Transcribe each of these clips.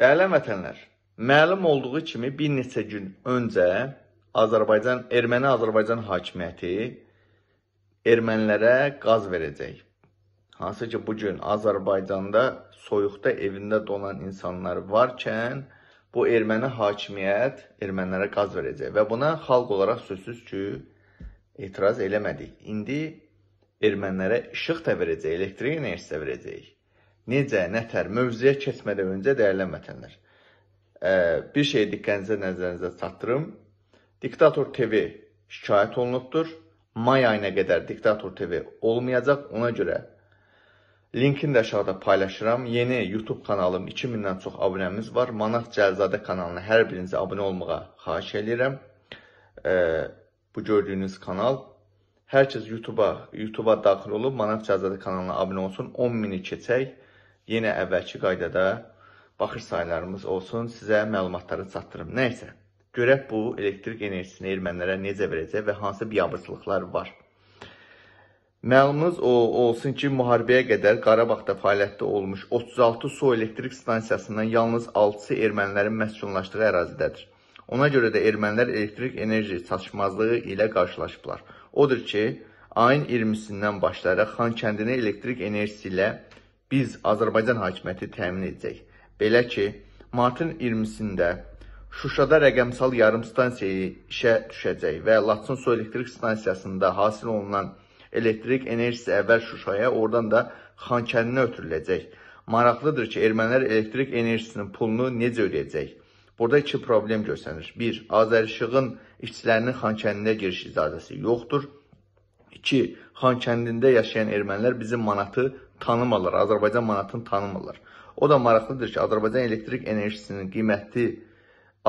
Dəyərli vətənlər, məlum olduğu kimi bir neçə gün öncə Azərbaycan Erməni Azərbaycan hakimiyyəti ermənilərə qaz verəcək. Hansı ki, bu gün Azərbaycanda soyuqda evində donan insanlar varkən bu erməni hakimiyyət ermənilərə qaz verəcək və buna xalq olaraq sözsüz ki, etiraz eləmədik. İndi ermənilərə işıq da verəcək, elektrik enerjisi də verəcək necə, nətər mövzuya keçmədən öncə dəyərlən vətənlər. Ə, bir şey diqqətinizə, nəzərinizə çatdırım. Diktator TV şikayət olunubdur. May ayına qədər Diktator TV olmayacaq. Ona görə linkini də aşağıda paylaşıram. Yeni YouTube kanalım 2000-dən çox abunəmiz var. Manaq Cəlzadə kanalına hər birinizə abunə olmağa xahiş edirəm. Ə, bu gördüyünüz kanal Hər kəs YouTube-a YouTube-a daxil olub Manaq Cəlzadə kanalına abunə olsun. 10 mini keçək yenə əvvəlki qaydada baxış saylarımız olsun, sizə məlumatları çatdırım. Nəysə, görək bu elektrik enerjisini ermənilərə necə verəcək və hansı biabırçılıqlar var. Məlumunuz o olsun ki, müharibəyə qədər Qarabağda fəaliyyətdə olmuş 36 su elektrik stansiyasından yalnız 6-sı ermənilərin məskunlaşdığı ərazidədir. Ona görə də ermənilər elektrik enerji çatışmazlığı ilə qarşılaşıblar. Odur ki, ayın 20-sindən başlayaraq Xan kəndini elektrik enerjisi ilə biz Azərbaycan hakimiyyəti təmin edəcək. Belə ki, martın 20-sində Şuşada rəqəmsal yarımstansiyayı işə düşəcək və Laçın su elektrik stansiyasında hasil olunan elektrik enerjisi əvvəl Şuşaya, oradan da Xankəndinə ötürüləcək. Maraqlıdır ki, ermənilər elektrik enerjisinin pulunu necə ödəyəcək? Burada iki problem görsənir. Bir, Azərişığın işçilərinin Xankəndində giriş icazəsi yoxdur. İki, Xankəndində yaşayan ermənilər bizim manatı tanımırlar. Azərbaycan manatını tanımırlar. O da maraqlıdır ki, Azərbaycan elektrik enerjisinin qiyməti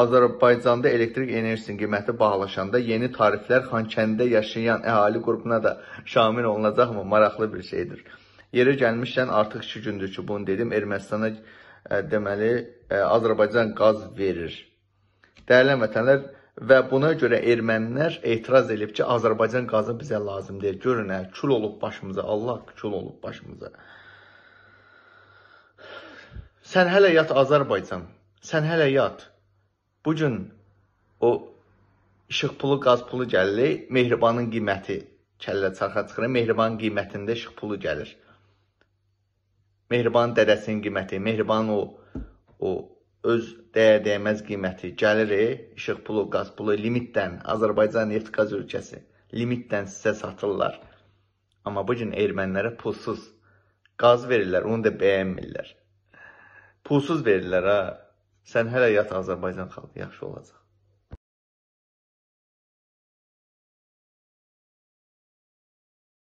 Azərbaycanda elektrik enerjisinin qiyməti bağlaşanda yeni tariflər Xankəndə yaşayan əhali qrupuna da şamil olunacaqmı? Maraqlı bir şeydir. Yerə gəlmişkən artıq 2 gündür ki, bunu dedim, Ermənistana e, deməli e, Azərbaycan qaz verir. Dəyərli vətənlər, Və buna görə ermənilər etiraz edib ki, Azərbaycan qazı bizə lazım deyil. Görün, hə, kül olub başımıza, Allah kül olub başımıza. Sən hələ yat Azərbaycan, sən hələ yat. Bugün o işıq pulu, qaz pulu gəlir, mehribanın qiyməti kəllə çarxa çıxır, mehribanın qiymətində işıq pulu gəlir. Mehribanın dədəsinin qiyməti, mehribanın o, o öz dəyər dəyməz qiyməti, gəliri, işıq pulu, qaz pulu limitdən Azərbaycan neft qaz ölkəsi limitdən sizə satırlar. Amma bu gün ermənilərə pulsuz qaz verirlər, onu da bəyənmirlər. Pulsuz verirlər ha. Sən hələ yat Azərbaycan xalqı yaxşı olacaq.